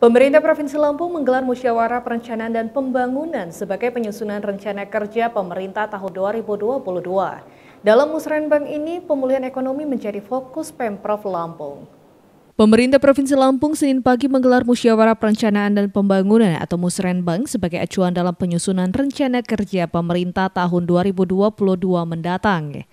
Pemerintah Provinsi Lampung menggelar musyawarah perencanaan dan pembangunan sebagai penyusunan rencana kerja pemerintah tahun 2022. Dalam musrenbang ini, pemulihan ekonomi menjadi fokus Pemprov Lampung. Pemerintah Provinsi Lampung Senin pagi menggelar musyawarah perencanaan dan pembangunan atau musrenbang sebagai acuan dalam penyusunan rencana kerja pemerintah tahun 2022 mendatang.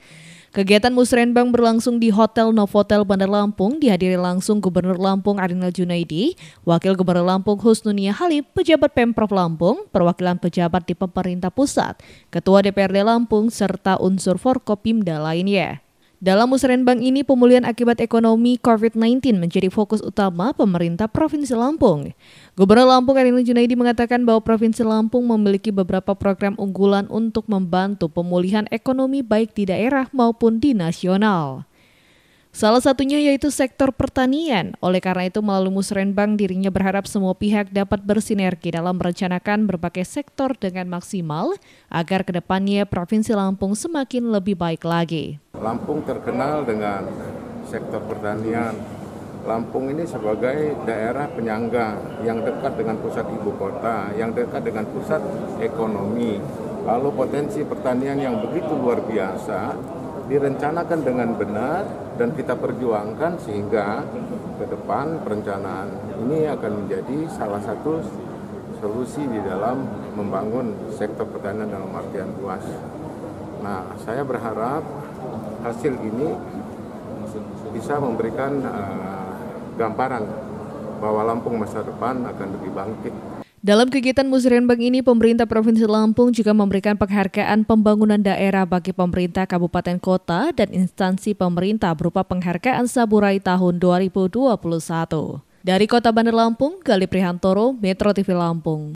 Kegiatan Musrenbang berlangsung di Hotel Novotel Bandar Lampung dihadiri langsung Gubernur Lampung Arinal Junaidi, Wakil Gubernur Lampung Husnunia Halim, pejabat Pemprov Lampung, perwakilan pejabat di pemerintah pusat, Ketua DPRD Lampung, serta unsur Forkopimda lainnya. Dalam musrenbang ini, pemulihan akibat ekonomi COVID-19 menjadi fokus utama pemerintah Provinsi Lampung. Gubernur Lampung Erina Junaidi mengatakan bahwa Provinsi Lampung memiliki beberapa program unggulan untuk membantu pemulihan ekonomi baik di daerah maupun di nasional. Salah satunya yaitu sektor pertanian. Oleh karena itu, melalui Musrenbang dirinya berharap semua pihak dapat bersinergi dalam merencanakan berbagai sektor dengan maksimal agar kedepannya Provinsi Lampung semakin lebih baik lagi. Lampung terkenal dengan sektor pertanian. Lampung ini sebagai daerah penyangga yang dekat dengan pusat ibu kota, yang dekat dengan pusat ekonomi. Lalu potensi pertanian yang begitu luar biasa direncanakan dengan benar dan kita perjuangkan sehingga ke depan perencanaan ini akan menjadi salah satu solusi di dalam membangun sektor pertanian dalam artian luas. Nah, saya berharap hasil ini bisa memberikan uh, gambaran bahwa Lampung masa depan akan lebih bangkit dalam kegiatan musrenbang ini, pemerintah Provinsi Lampung juga memberikan penghargaan pembangunan daerah bagi pemerintah kabupaten kota dan instansi pemerintah berupa penghargaan Saburai tahun 2021. Dari Kota Bandar Lampung, Galih Prihantoro, Metro TV Lampung.